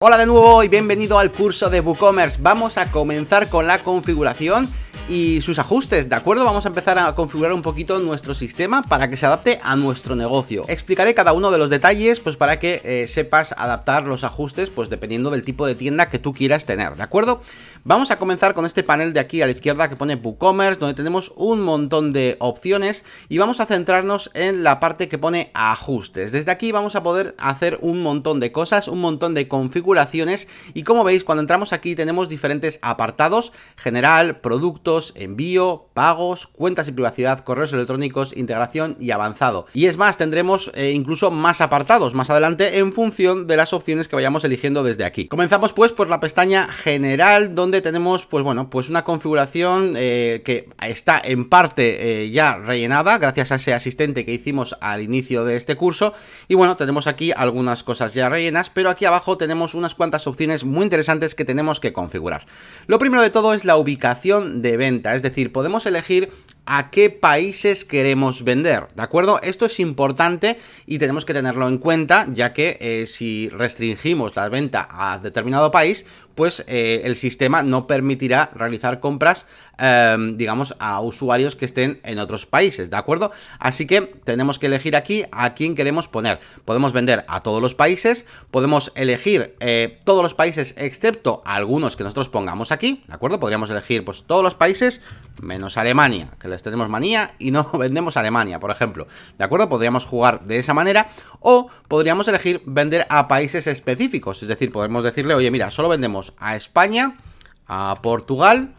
Hola de nuevo y bienvenido al curso de WooCommerce. Vamos a comenzar con la configuración y sus ajustes, ¿de acuerdo? Vamos a empezar a configurar un poquito nuestro sistema para que se adapte a nuestro negocio. Explicaré cada uno de los detalles pues para que eh, sepas adaptar los ajustes pues dependiendo del tipo de tienda que tú quieras tener, ¿de acuerdo? Vamos a comenzar con este panel de aquí a la izquierda que pone WooCommerce, donde tenemos un montón de opciones y vamos a centrarnos en la parte que pone ajustes. Desde aquí vamos a poder hacer un montón de cosas, un montón de configuraciones y como veis cuando entramos aquí tenemos diferentes apartados, general, productos, envío, pagos, cuentas y privacidad, correos electrónicos, integración y avanzado. Y es más, tendremos eh, incluso más apartados más adelante en función de las opciones que vayamos eligiendo desde aquí. Comenzamos pues por la pestaña general donde tenemos pues bueno, pues una configuración eh, que está en parte eh, ya rellenada gracias a ese asistente que hicimos al inicio de este curso. Y bueno, tenemos aquí algunas cosas ya rellenas, pero aquí abajo tenemos unas cuantas opciones muy interesantes que tenemos que configurar. Lo primero de todo es la ubicación de venta es decir, podemos elegir a qué países queremos vender, ¿de acuerdo? Esto es importante y tenemos que tenerlo en cuenta, ya que eh, si restringimos la venta a determinado país, pues eh, el sistema no permitirá realizar compras, em, digamos, a usuarios que estén en otros países, ¿de acuerdo? Así que tenemos que elegir aquí a quién queremos poner. Podemos vender a todos los países, podemos elegir eh, todos los países excepto algunos que nosotros pongamos aquí, ¿de acuerdo? Podríamos elegir pues todos los países menos Alemania, que les tenemos manía y no vendemos Alemania, por ejemplo, ¿de acuerdo? Podríamos jugar de esa manera o podríamos elegir vender a países específicos, es decir, podemos decirle, oye, mira, solo vendemos a España, a Portugal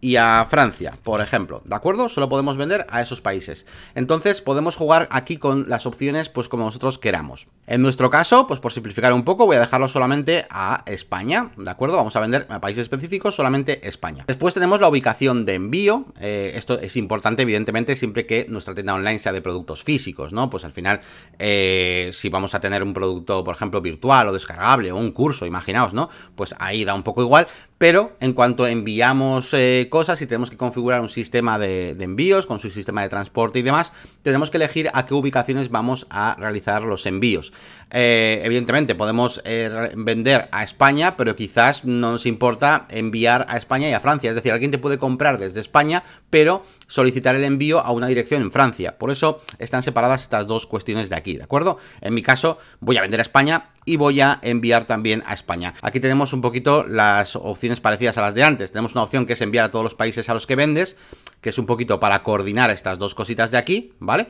y a Francia, por ejemplo, ¿de acuerdo? Solo podemos vender a esos países. Entonces podemos jugar aquí con las opciones pues como nosotros queramos. En nuestro caso, pues por simplificar un poco, voy a dejarlo solamente a España, ¿de acuerdo? Vamos a vender a países específicos solamente España. Después tenemos la ubicación de envío, eh, esto es importante evidentemente siempre que nuestra tienda online sea de productos físicos, ¿no? Pues al final, eh, si vamos a tener un producto, por ejemplo, virtual o descargable o un curso, imaginaos, ¿no? Pues ahí da un poco igual, pero en cuanto enviamos eh, cosas y tenemos que configurar un sistema de, envíos con su sistema de transporte y demás, tenemos que elegir a qué ubicaciones vamos a realizar los envíos. Eh, evidentemente podemos eh, vender a España, pero quizás no nos importa enviar a España y a Francia, es decir, alguien te puede comprar desde España, pero solicitar el envío a una dirección en Francia. Por eso están separadas estas dos cuestiones de aquí, ¿de acuerdo? En mi caso, voy a vender a España y voy a enviar también a España. Aquí tenemos un poquito las opciones parecidas a las de antes. Tenemos una opción que es enviar a todos los países a los que vendes que es un poquito para coordinar estas dos cositas de aquí, ¿vale?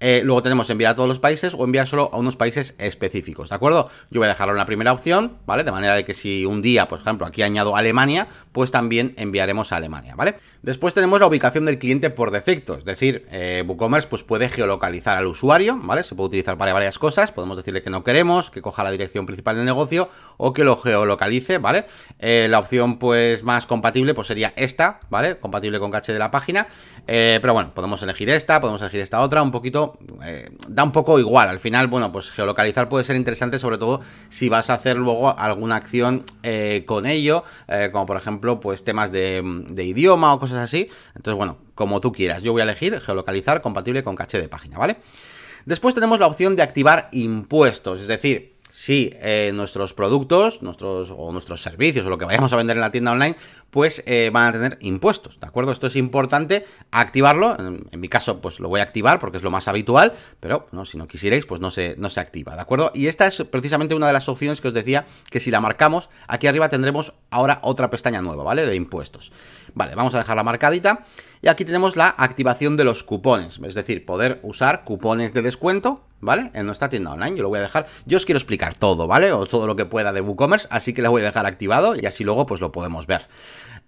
Eh, luego tenemos enviar a todos los países o enviar solo a unos países específicos, ¿de acuerdo? Yo voy a dejarlo en la primera opción, ¿vale? De manera de que si un día, por ejemplo, aquí añado Alemania, pues también enviaremos a Alemania, ¿vale? Después tenemos la ubicación del cliente por defecto, es decir, eh, WooCommerce pues puede geolocalizar al usuario, ¿vale? Se puede utilizar para varias cosas, podemos decirle que no queremos, que coja la dirección principal del negocio o que lo geolocalice, ¿vale? Eh, la opción pues más compatible pues sería esta, ¿vale? Compatible con caché de la página eh, pero bueno, podemos elegir esta, podemos elegir esta otra, un poquito, eh, da un poco igual. Al final, bueno, pues geolocalizar puede ser interesante, sobre todo si vas a hacer luego alguna acción eh, con ello, como por ejemplo, pues temas de idioma o cosas así. Entonces, bueno, como tú quieras. Yo voy a elegir geolocalizar compatible con caché de página, ¿vale? Después tenemos la opción de activar impuestos, es decir, si eh, nuestros productos, nuestros o nuestros servicios o lo que vayamos a vender en la tienda online, pues eh, van a tener impuestos, ¿de acuerdo? Esto es importante activarlo. En, mi caso, pues lo voy a activar porque es lo más habitual, pero bueno, si no quisierais, pues no se, no se activa, ¿de acuerdo? Y esta es precisamente una de las opciones que os decía que si la marcamos, aquí arriba tendremos ahora otra pestaña nueva, ¿vale? De impuestos. Vale, vamos a dejarla marcadita. Y aquí tenemos la activación de los cupones, es decir, poder usar cupones de descuento, ¿vale? En nuestra tienda online, yo lo voy a dejar, yo os quiero explicar todo, ¿vale? O todo lo que pueda de WooCommerce, así que lo voy a dejar activado y así luego pues lo podemos ver.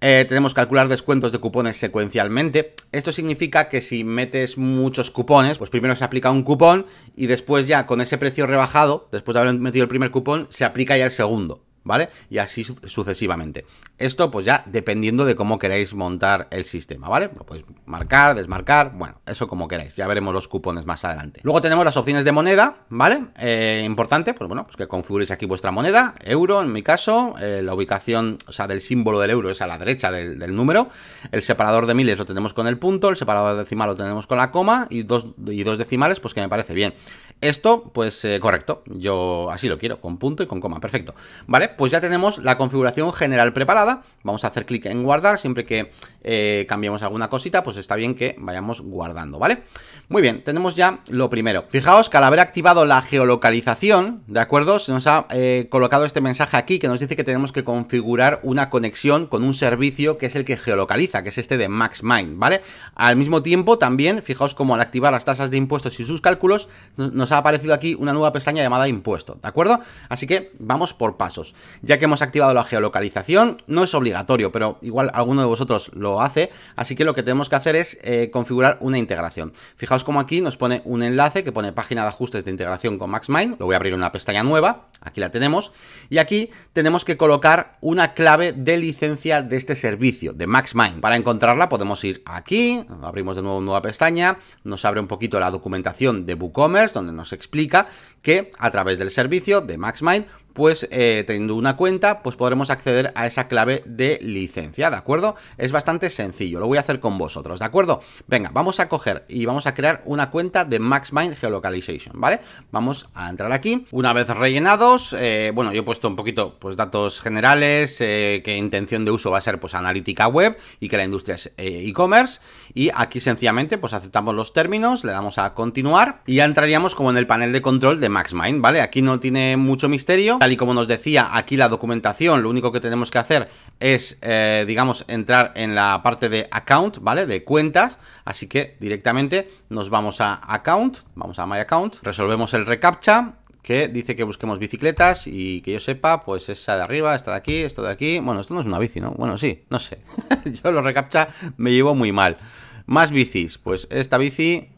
Eh, tenemos calcular descuentos de cupones secuencialmente. Esto significa que si metes muchos cupones, pues primero se aplica un cupón y después ya con ese precio rebajado, después de haber metido el primer cupón, se aplica ya el segundo. ¿vale? Y así sucesivamente. Esto pues ya dependiendo de cómo queráis montar el sistema, ¿vale? Lo podéis marcar, desmarcar, bueno, eso como queráis. Ya veremos los cupones más adelante. Luego tenemos las opciones de moneda, ¿vale? Eh, importante, pues bueno, pues que configuréis aquí vuestra moneda, euro en mi caso, eh, la ubicación, o sea, del símbolo del euro es a la derecha del, número, el separador de miles lo tenemos con el punto, el separador decimal lo tenemos con la coma y dos, y dos decimales, pues que me parece bien. Esto, pues eh, correcto, yo así lo quiero, con punto y con coma, perfecto, ¿vale? pues ya tenemos la configuración general preparada. Vamos a hacer clic en guardar. Siempre que eh, cambiemos alguna cosita, pues está bien que vayamos guardando, ¿vale? Muy bien, tenemos ya lo primero. Fijaos que al haber activado la geolocalización, ¿de acuerdo? Se nos ha eh, colocado este mensaje aquí que nos dice que tenemos que configurar una conexión con un servicio que es el que geolocaliza, que es este de MaxMind, ¿vale? Al mismo tiempo, también, fijaos cómo al activar las tasas de impuestos y sus cálculos, nos ha aparecido aquí una nueva pestaña llamada impuesto, ¿de acuerdo? Así que vamos por pasos ya que hemos activado la geolocalización, no es obligatorio, pero igual alguno de vosotros lo hace, así que lo que tenemos que hacer es eh, configurar una integración. Fijaos como aquí nos pone un enlace que pone página de ajustes de integración con MaxMind, lo voy a abrir en una pestaña nueva, aquí la tenemos, y aquí tenemos que colocar una clave de licencia de este servicio, de MaxMind. Para encontrarla podemos ir aquí, abrimos de nuevo una nueva pestaña, nos abre un poquito la documentación de WooCommerce, donde nos explica que a través del servicio de MaxMind pues eh, teniendo una cuenta, pues podremos acceder a esa clave de licencia, ¿de acuerdo? Es bastante sencillo, lo voy a hacer con vosotros, ¿de acuerdo? Venga, vamos a coger y vamos a crear una cuenta de MaxMind Geolocalization, ¿vale? Vamos a entrar aquí, una vez rellenados, eh, bueno, yo he puesto un poquito, pues datos generales, eh, Qué intención de uso va a ser, pues analítica web y que la industria es e-commerce, y aquí sencillamente, pues aceptamos los términos, le damos a continuar, y ya entraríamos como en el panel de control de MaxMind, ¿vale? Aquí no tiene mucho misterio, Tal y como nos decía aquí la documentación, lo único que tenemos que hacer es, eh, digamos, entrar en la parte de account, ¿vale? De cuentas. Así que directamente nos vamos a account, vamos a my account, resolvemos el recaptcha que dice que busquemos bicicletas y que yo sepa, pues esa de arriba, esta de aquí, esto de aquí. Bueno, esto no es una bici, ¿no? Bueno, sí, no sé. yo lo recaptcha me llevo muy mal. Más bicis, pues esta bici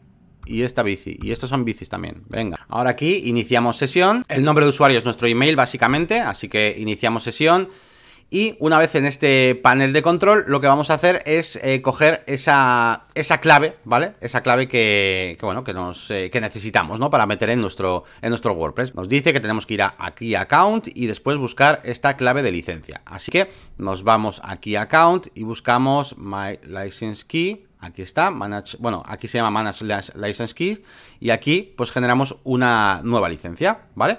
y esta bici. Y estos son bicis también. Venga. Ahora aquí iniciamos sesión. El nombre de usuario es nuestro email básicamente, así que iniciamos sesión. Y una vez en este panel de control, lo que vamos a hacer es eh, coger esa, esa, clave, ¿vale? Esa clave que, bueno, que, nos, eh, que necesitamos, ¿no? Para meter en nuestro, en nuestro WordPress. Nos dice que tenemos que ir aquí a Account y después buscar esta clave de licencia. Así que nos vamos aquí a Account y buscamos My License Key. Aquí está, bueno, aquí se llama Manage License Keys y aquí pues generamos una nueva licencia, ¿vale?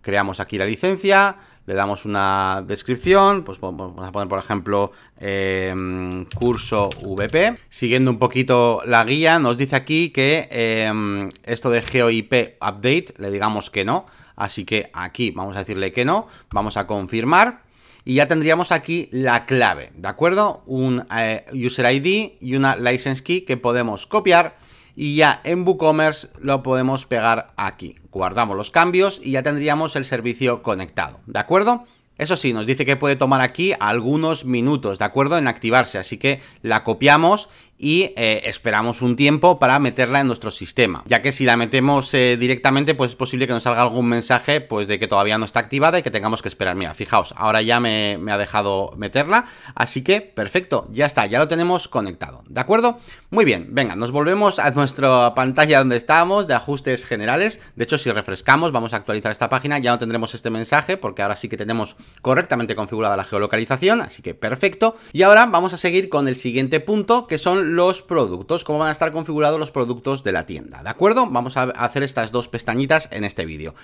Creamos aquí la licencia, le damos una descripción, pues vamos a poner por ejemplo em, curso VP. Siguiendo un poquito la guía, nos dice aquí que em, esto de GeoIP Update le digamos que no, así que aquí vamos a decirle que no, vamos a confirmar y ya tendríamos aquí la clave, ¿de acuerdo? Un eh, user ID y una license key que podemos copiar y ya en WooCommerce lo podemos pegar aquí. Guardamos los cambios y ya tendríamos el servicio conectado, ¿de acuerdo? Eso sí, nos dice que puede tomar aquí algunos minutos, ¿de acuerdo? En activarse, así que la copiamos y eh, esperamos un tiempo para meterla en nuestro sistema, ya que si la metemos eh, directamente pues es posible que nos salga algún mensaje pues de que todavía no está activada y que tengamos que esperar. Mira, fijaos, ahora ya me, me ha dejado meterla, así que perfecto, ya está, ya lo tenemos conectado, ¿de acuerdo? Muy bien, venga, nos volvemos a nuestra pantalla donde estábamos de ajustes generales, de hecho si refrescamos vamos a actualizar esta página, ya no tendremos este mensaje porque ahora sí que tenemos correctamente configurada la geolocalización, así que perfecto, y ahora vamos a seguir con el siguiente punto que son los productos, cómo van a estar configurados los productos de la tienda, ¿de acuerdo? Vamos a hacer estas dos pestañitas en este vídeo.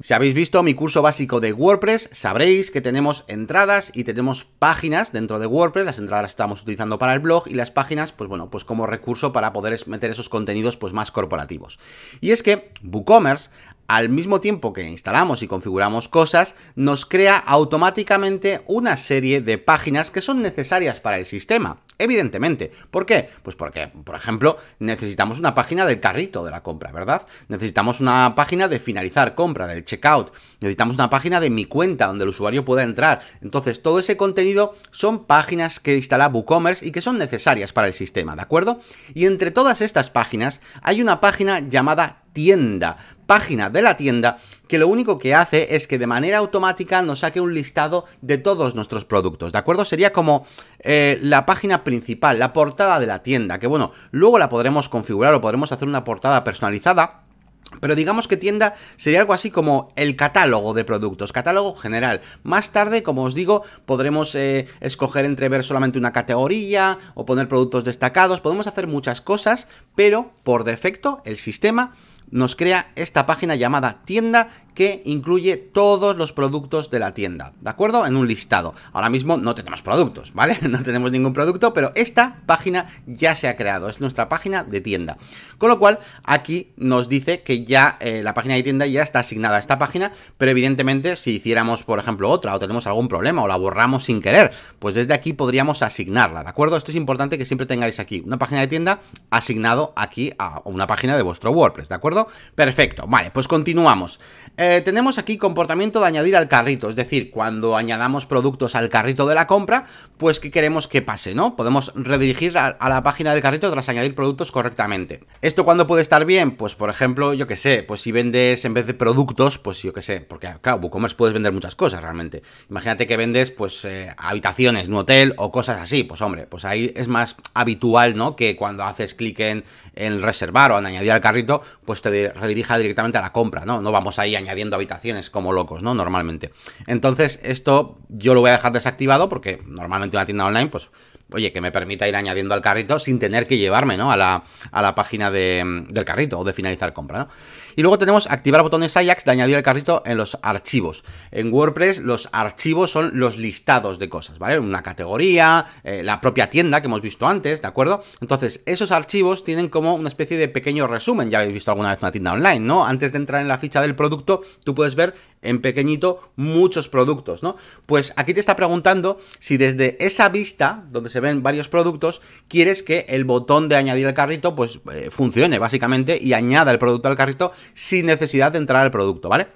Si habéis visto mi curso básico de WordPress, sabréis que tenemos entradas y tenemos páginas dentro de WordPress, las entradas las estamos utilizando para el blog y las páginas, pues bueno, pues como recurso para poder meter esos contenidos pues más corporativos. Y es que WooCommerce al mismo tiempo que instalamos y configuramos cosas, nos crea automáticamente una serie de páginas que son necesarias para el sistema. Evidentemente. ¿Por qué? Pues porque, por ejemplo, necesitamos una página del carrito de la compra, ¿verdad? Necesitamos una página de finalizar compra, del checkout. Necesitamos una página de mi cuenta donde el usuario pueda entrar. Entonces, todo ese contenido son páginas que instala WooCommerce y que son necesarias para el sistema, ¿de acuerdo? Y entre todas estas páginas hay una página llamada tienda, página de la tienda, que lo único que hace es que de manera automática nos saque un listado de todos nuestros productos, ¿de acuerdo? Sería como eh, la página principal, la portada de la tienda, que bueno, luego la podremos configurar o podremos hacer una portada personalizada. Pero digamos que tienda sería algo así como el catálogo de productos, catálogo general. Más tarde, como os digo, podremos eh, escoger entre ver solamente una categoría o poner productos destacados. Podemos hacer muchas cosas, pero por defecto el sistema nos crea esta página llamada tienda que incluye todos los productos de la tienda, ¿de acuerdo? En un listado. Ahora mismo no tenemos productos, ¿vale? No tenemos ningún producto, pero esta página ya se ha creado, es nuestra página de tienda. Con lo cual, aquí nos dice que ya eh, la página de tienda ya está asignada a esta página, pero evidentemente si hiciéramos, por ejemplo, otra o tenemos algún problema o la borramos sin querer, pues desde aquí podríamos asignarla, ¿de acuerdo? Esto es importante que siempre tengáis aquí una página de tienda asignado aquí a una página de vuestro WordPress, ¿de acuerdo? Perfecto, vale, pues continuamos. Eh, eh, tenemos aquí comportamiento de añadir al carrito, es decir, cuando añadamos productos al carrito de la compra, pues ¿qué queremos que pase, no? Podemos redirigir a, la página del carrito tras añadir productos correctamente. ¿Esto cuándo puede estar bien? Pues por ejemplo, yo que sé, pues si vendes en vez de productos, pues yo que sé, porque claro, WooCommerce puedes vender muchas cosas realmente. Imagínate que vendes pues eh, habitaciones, un hotel o cosas así, pues hombre, pues ahí es más habitual, ¿no? Que cuando haces clic en, en reservar o en añadir al carrito, pues te redirija directamente a la compra, ¿no? No vamos ahí a añadir habitaciones como locos, ¿no? Normalmente. Entonces, esto yo lo voy a dejar desactivado porque normalmente una tienda online, pues, oye, que me permita ir añadiendo al carrito sin tener que llevarme, ¿no? A la, a la página de, del carrito o de finalizar compra, ¿no? Y luego tenemos activar botones Ajax de añadir el carrito en los archivos. En WordPress los archivos son los listados de cosas, ¿vale? Una categoría, eh, la propia tienda que hemos visto antes, ¿de acuerdo? Entonces, esos archivos tienen como una especie de pequeño resumen, ya habéis visto alguna vez una tienda online, ¿no? Antes de entrar en la ficha del producto, tú puedes ver en pequeñito muchos productos, ¿no? Pues aquí te está preguntando si desde esa vista, donde se ven varios productos, quieres que el botón de añadir al carrito, pues eh, funcione básicamente y añada el producto al carrito sin necesidad de entrar al producto, ¿vale?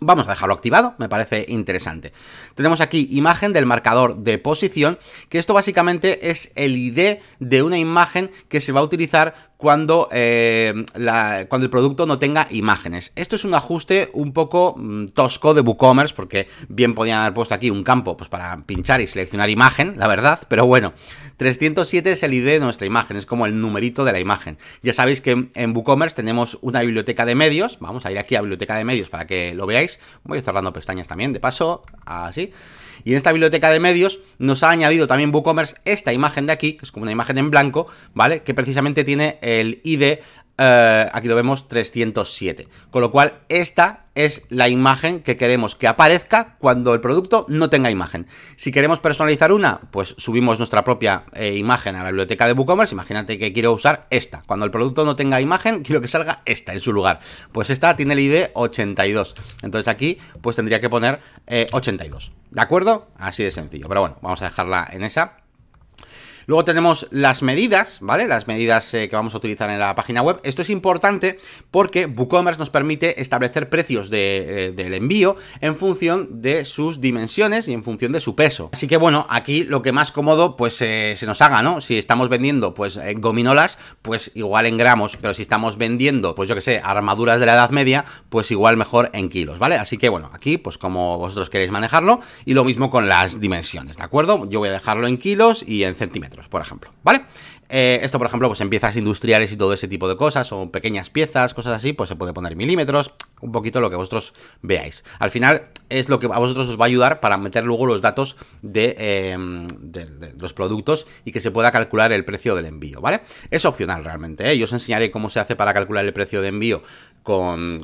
Vamos a dejarlo activado, me parece interesante. Tenemos aquí imagen del marcador de posición, que esto básicamente es el ID de una imagen que se va a utilizar cuando, eh, cuando el producto no tenga imágenes. Esto es un ajuste un poco mm, tosco de WooCommerce, porque bien podían haber puesto aquí un campo pues, para pinchar y seleccionar imagen, la verdad, pero bueno, 307 es el ID de nuestra imagen, es como el numerito de la imagen. Ya sabéis que en WooCommerce tenemos una biblioteca de medios, vamos a ir aquí a biblioteca de medios para que lo veáis, voy cerrando pestañas también, de paso, así. Y en esta biblioteca de medios nos ha añadido también WooCommerce esta imagen de aquí, que es como una imagen en blanco, ¿vale? Que precisamente tiene el ID, eh, aquí lo vemos 307. Con lo cual, esta es la imagen que queremos que aparezca cuando el producto no tenga imagen. Si queremos personalizar una, pues subimos nuestra propia eh, imagen a la biblioteca de WooCommerce. Imagínate que quiero usar esta. Cuando el producto no tenga imagen, quiero que salga esta en su lugar. Pues esta tiene el ID 82. Entonces aquí, pues tendría que poner 82. Eh, ¿De acuerdo? Así de sencillo. Pero bueno, vamos a dejarla en esa. Luego tenemos las medidas, ¿vale? Las medidas eh, que vamos a utilizar en la página web. Esto es importante porque WooCommerce nos permite establecer precios eh, del envío en función de sus dimensiones y en función de su peso. Así que bueno, aquí lo que más cómodo pues eh, se nos haga, ¿no? Si estamos vendiendo pues gominolas, pues igual en gramos, pero si estamos vendiendo pues yo que sé, armaduras de la Edad Media, pues igual mejor en kilos, ¿vale? Así que bueno, aquí pues como vosotros queréis manejarlo y lo mismo con las dimensiones, ¿de acuerdo? Yo voy a dejarlo en kilos y en centímetros por ejemplo, ¿vale? Eh, esto, por ejemplo, pues en piezas industriales y todo ese tipo de cosas, o pequeñas piezas, cosas así, pues se puede poner milímetros, un poquito lo que vosotros veáis. Al final es lo que a vosotros os va a ayudar para meter luego los datos de, em, los productos y que se pueda calcular el precio del envío, ¿vale? Es opcional realmente, ¿eh? Yo os enseñaré cómo se hace para calcular el precio de envío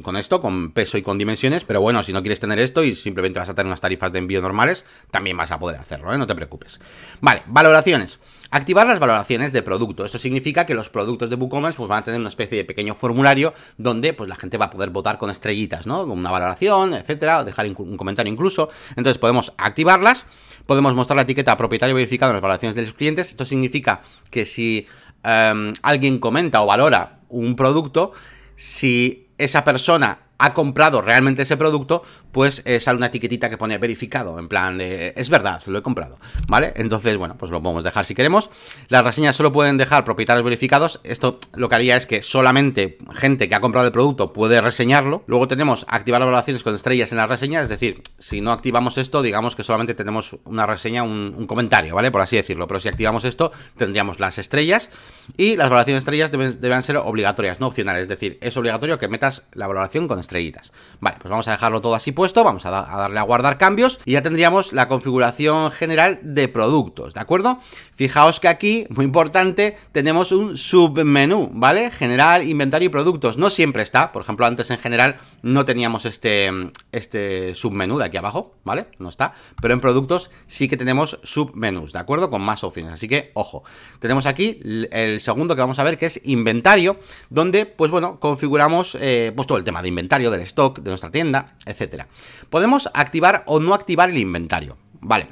con, esto, con peso y con dimensiones, pero bueno, si no quieres tener esto y simplemente vas a tener unas tarifas de envío normales, también vas a poder hacerlo, ¿eh? no te preocupes. Vale, valoraciones. Activar las valoraciones de producto. Esto significa que los productos de WooCommerce pues, van a tener una especie de pequeño formulario donde pues, la gente va a poder votar con estrellitas, ¿no? Con una valoración, etcétera, o dejar un comentario incluso. Entonces podemos activarlas, podemos mostrar la etiqueta propietario verificado en las valoraciones de los clientes. Esto significa que si em, alguien comenta o valora un producto, si esa persona ha comprado realmente ese producto, pues eh, sale una etiquetita que pone verificado, en plan de, eh, es verdad, lo he comprado, ¿vale? Entonces, bueno, pues lo podemos dejar si queremos. Las reseñas solo pueden dejar propietarios verificados, esto lo que haría es que solamente gente que ha comprado el producto puede reseñarlo. Luego tenemos activar las valoraciones con estrellas en las reseñas, es decir, si no activamos esto, digamos que solamente tenemos una reseña, un, comentario, ¿vale? Por así decirlo, pero si activamos esto, tendríamos las estrellas y las valoraciones estrellas deben, deben ser obligatorias, no opcionales, es decir, es obligatorio que metas la valoración con estrellitas. Vale, pues vamos a dejarlo todo así pues vamos a, darle a guardar cambios y ya tendríamos la configuración general de productos, ¿de acuerdo? Fijaos que aquí, muy importante, tenemos un submenú, ¿vale? General, inventario y productos. No siempre está, por ejemplo, antes en general no teníamos este, este submenú de aquí abajo, ¿vale? No está, pero en productos sí que tenemos submenús, ¿de acuerdo? Con más opciones, así que ojo. Tenemos aquí el segundo que vamos a ver que es inventario, donde, pues bueno, configuramos eh, pues todo el tema de inventario, del stock, de nuestra tienda, etcétera. Podemos activar o no activar el inventario. Vale,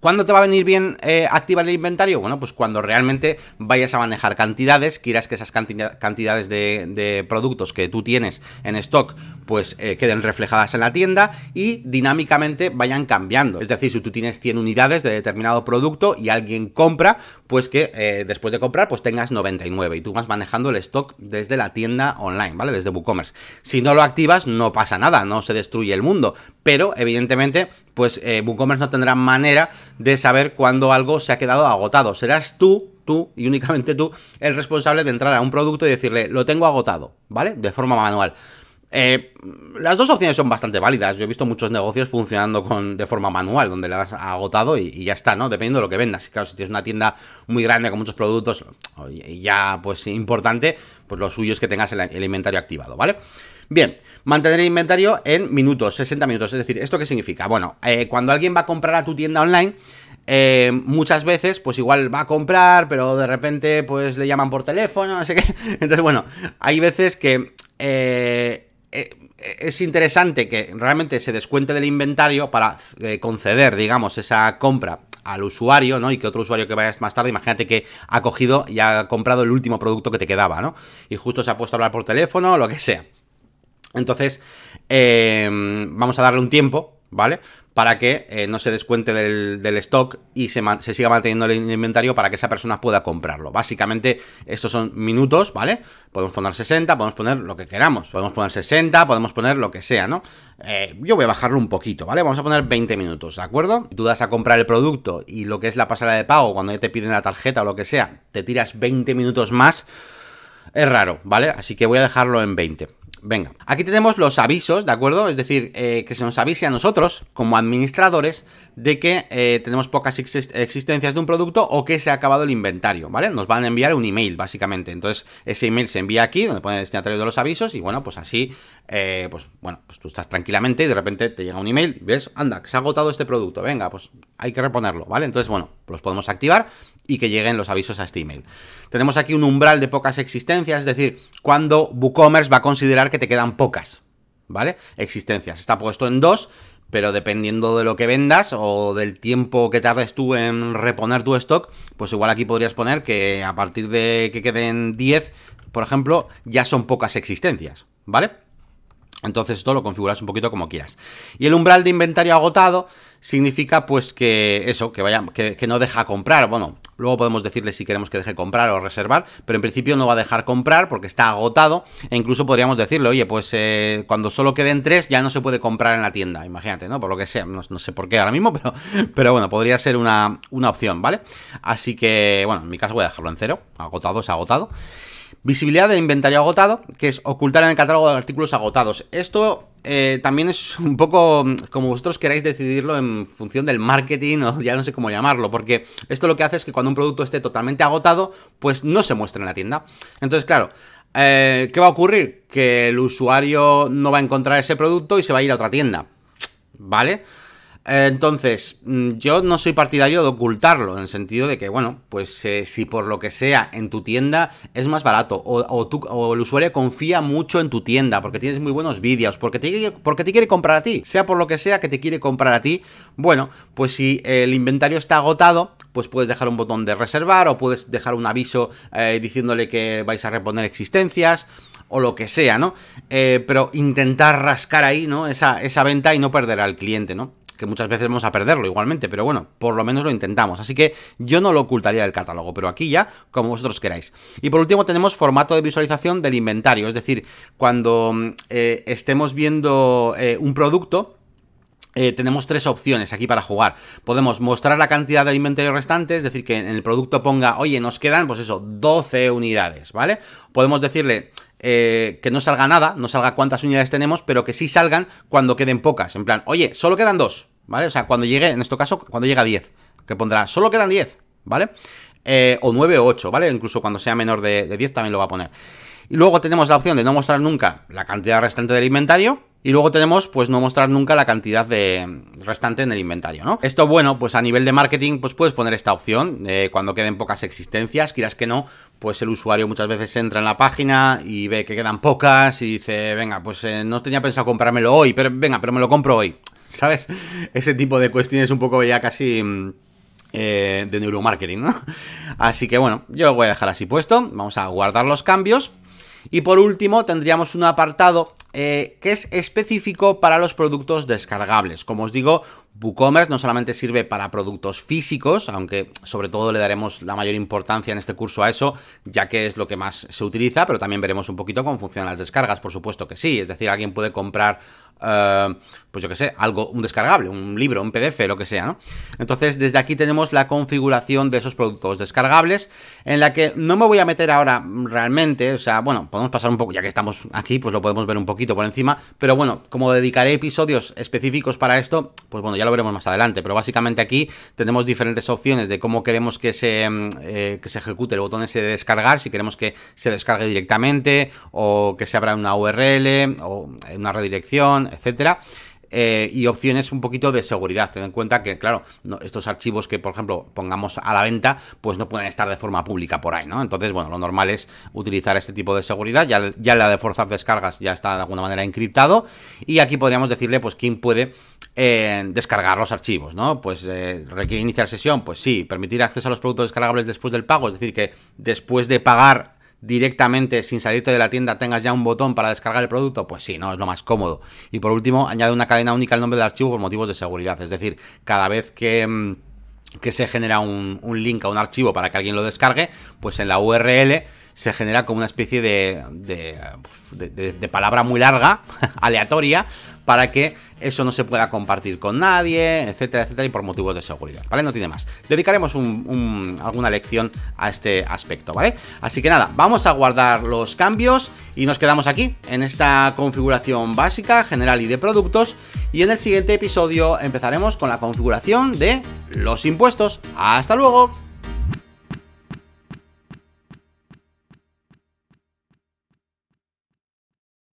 ¿Cuándo te va a venir bien eh, activar el inventario? Bueno, pues cuando realmente vayas a manejar cantidades, quieras que esas cantidades de, productos que tú tienes en stock, pues eh, queden reflejadas en la tienda y dinámicamente vayan cambiando. Es decir, si tú tienes 100 unidades de determinado producto y alguien compra, pues que eh, después de comprar, pues tengas 99 y tú vas manejando el stock desde la tienda online, ¿vale? Desde WooCommerce. Si no lo activas, no pasa nada, no se destruye el mundo, pero evidentemente pues eh, WooCommerce no tendrá manera de saber cuándo algo se ha quedado agotado. Serás tú, tú y únicamente tú, el responsable de entrar a un producto y decirle, lo tengo agotado, ¿vale? De forma manual. Eh, las dos opciones son bastante válidas. Yo he visto muchos negocios funcionando con, de forma manual, donde le das agotado y, ya está, ¿no? Dependiendo de lo que vendas. Claro, si tienes una tienda muy grande con muchos productos, ya pues importante, pues lo suyo es que tengas el, inventario activado, ¿vale? vale Bien, mantener el inventario en minutos, 60 minutos. Es decir, ¿esto qué significa? Bueno, eh, cuando alguien va a comprar a tu tienda online, eh, muchas veces, pues igual va a comprar, pero de repente, pues le llaman por teléfono, no sé qué. Entonces, bueno, hay veces que... Eh, es interesante que realmente se descuente del inventario para conceder, digamos, esa compra al usuario, ¿no? Y que otro usuario que vayas más tarde, imagínate que ha cogido y ha comprado el último producto que te quedaba, ¿no? Y justo se ha puesto a hablar por teléfono o lo que sea. Entonces, eh, vamos a darle un tiempo, ¿vale? Para que eh, no se descuente del, stock y se, siga manteniendo el inventario para que esa persona pueda comprarlo. Básicamente, estos son minutos, ¿vale? Podemos poner 60, podemos poner lo que queramos. Podemos poner 60, podemos poner lo que sea, ¿no? Eh, yo voy a bajarlo un poquito, ¿vale? Vamos a poner 20 minutos, ¿de acuerdo? Tú das a comprar el producto y lo que es la pasarela de pago, cuando ya te piden la tarjeta o lo que sea, te tiras 20 minutos más. Es raro, ¿vale? Así que voy a dejarlo en 20. Venga, aquí tenemos los avisos, ¿de acuerdo? Es decir, eh, que se nos avise a nosotros, como administradores, de que eh, tenemos pocas existencias de un producto o que se ha acabado el inventario, ¿vale? Nos van a enviar un email, básicamente. Entonces, ese email se envía aquí, donde pone el destinatario de los avisos, y bueno, pues así, eh, pues bueno, pues tú estás tranquilamente y de repente te llega un email, y ves, anda, que se ha agotado este producto, venga, pues hay que reponerlo, ¿vale? Entonces, bueno, pues los podemos activar y que lleguen los avisos a este email. Tenemos aquí un umbral de pocas existencias, es decir, cuando WooCommerce va a considerar que te quedan pocas, ¿vale? Existencias. Está puesto en dos, pero dependiendo de lo que vendas o del tiempo que tardes tú en reponer tu stock, pues igual aquí podrías poner que a partir de que queden 10, por ejemplo, ya son pocas existencias, ¿vale? Entonces esto lo configuras un poquito como quieras. Y el umbral de inventario agotado significa pues que eso, que vaya, que, no deja comprar. Bueno, luego podemos decirle si queremos que deje comprar o reservar, pero en principio no va a dejar comprar porque está agotado. E incluso podríamos decirle, oye, pues eh, cuando solo queden tres ya no se puede comprar en la tienda, imagínate, ¿no? Por lo que sea, no, sé por qué ahora mismo, pero, pero bueno, podría ser una, una opción, ¿vale? Así que, bueno, en mi caso voy a dejarlo en cero, agotado es agotado. Visibilidad de inventario agotado, que es ocultar en el catálogo de artículos agotados. Esto eh, también es un poco mm, como vosotros queráis decidirlo en función del marketing o ya no sé cómo llamarlo, porque esto lo que hace es que cuando un producto esté totalmente agotado, pues no se muestra en la tienda. Entonces, claro, eh, ¿qué va a ocurrir? Que el usuario no va a encontrar ese producto y se va a ir a otra tienda. ¿Vale? Entonces, mm, yo no soy partidario de ocultarlo, en el sentido de que, bueno, pues eh, si por lo que sea en tu tienda es más barato, o, el usuario confía mucho en tu tienda, porque tienes muy buenos vídeos, porque te, porque te quiere comprar a ti, sea por lo que sea que te quiere comprar a ti, bueno, pues si el inventario está agotado, pues puedes dejar un botón de reservar, o puedes dejar un aviso eh, diciéndole que vais a reponer existencias, o lo que sea, ¿no? Eh, pero intentar rascar ahí, ¿no? Esa, esa venta y no perder al cliente, ¿no? que muchas veces vamos a perderlo igualmente, pero bueno, por lo menos lo intentamos. Así que yo no lo ocultaría del catálogo, pero aquí ya, como vosotros queráis. Y por último tenemos formato de visualización del inventario, es decir, cuando eh, estemos viendo eh, un producto, eh, tenemos tres opciones aquí para jugar. Podemos mostrar la cantidad del inventario restante, es decir, que en el producto ponga, oye, nos quedan, pues eso, 12 unidades, ¿vale? Podemos decirle, que no salga nada, no salga cuántas unidades tenemos, pero que sí salgan cuando queden pocas. En plan, oye, solo quedan dos. O sea, cuando llegue, en este caso, cuando llega a 10, que pondrá, solo quedan 10, ¿vale? Eh, o 9 o 8, ¿vale? Incluso cuando sea menor de, de 10 también lo va a poner. Y luego tenemos la opción de no mostrar nunca la cantidad restante del inventario, y luego tenemos, pues, no mostrar nunca la cantidad de restante en el inventario, ¿no? Esto, bueno, pues a nivel de marketing, pues puedes poner esta opción. Eh, cuando queden pocas existencias, quieras que no, pues el usuario muchas veces entra en la página y ve que quedan pocas y dice, venga, pues eh, no tenía pensado comprármelo hoy, pero venga, pero me lo compro hoy. ¿Sabes? Ese tipo de cuestiones un poco ya casi... Mm, eh, de neuromarketing, ¿no? Así que bueno, yo lo voy a dejar así puesto. Vamos a guardar los cambios. Y por último, tendríamos un apartado eh, que es específico para los productos descargables. Como os digo, WooCommerce no solamente sirve para productos físicos, aunque sobre todo le daremos la mayor importancia en este curso a eso, ya que es lo que más se utiliza, pero también veremos un poquito cómo funcionan las descargas, por supuesto que sí. Es decir, alguien puede comprar eh, pues yo que sé, algo, un descargable, un libro, un PDF, lo que sea, ¿no? Entonces, desde aquí tenemos la configuración de esos productos descargables, en la que no me voy a meter ahora realmente, o sea, bueno, podemos pasar un poco, ya que estamos aquí, pues lo podemos ver un poquito por encima, pero bueno, como dedicaré episodios específicos para esto, pues bueno, ya lo veremos más adelante, pero básicamente aquí tenemos diferentes opciones de cómo queremos que se, mm, eh, que se ejecute el botón ese de descargar, si queremos que se descargue directamente, o que se abra una URL, o una redirección, etcétera. Eh, y opciones un poquito de seguridad. Ten en cuenta que, claro, estos archivos que, por ejemplo, pongamos a la venta, pues no pueden estar de forma pública por ahí, ¿no? Entonces, bueno, lo normal es utilizar este tipo de seguridad. Ya, ya la de forzar descargas ya está de alguna manera encriptado. Y aquí podríamos decirle, pues, quién puede eh, descargar los archivos, ¿no? Pues, eh, ¿requiere iniciar sesión? Pues sí. ¿Permitir acceso a los productos descargables después del pago? Es decir, que después de pagar directamente sin salirte de la tienda tengas ya un botón para descargar el producto, pues sí, no es lo más cómodo. Y por último, añade una cadena única al nombre del archivo por motivos de seguridad, es decir, cada vez que mm, se genera un, un link a un archivo para que alguien lo descargue, pues en la URL se genera como una especie de, de, de, palabra muy larga, aleatoria, para que eso no se pueda compartir con nadie, etcétera, etcétera, y por motivos de seguridad, ¿vale? No tiene más. Dedicaremos alguna lección a este aspecto, ¿vale? Así que nada, vamos a guardar los cambios y nos quedamos aquí, en esta configuración básica, general y de productos, y en el siguiente episodio empezaremos con la configuración de los impuestos. ¡Hasta luego!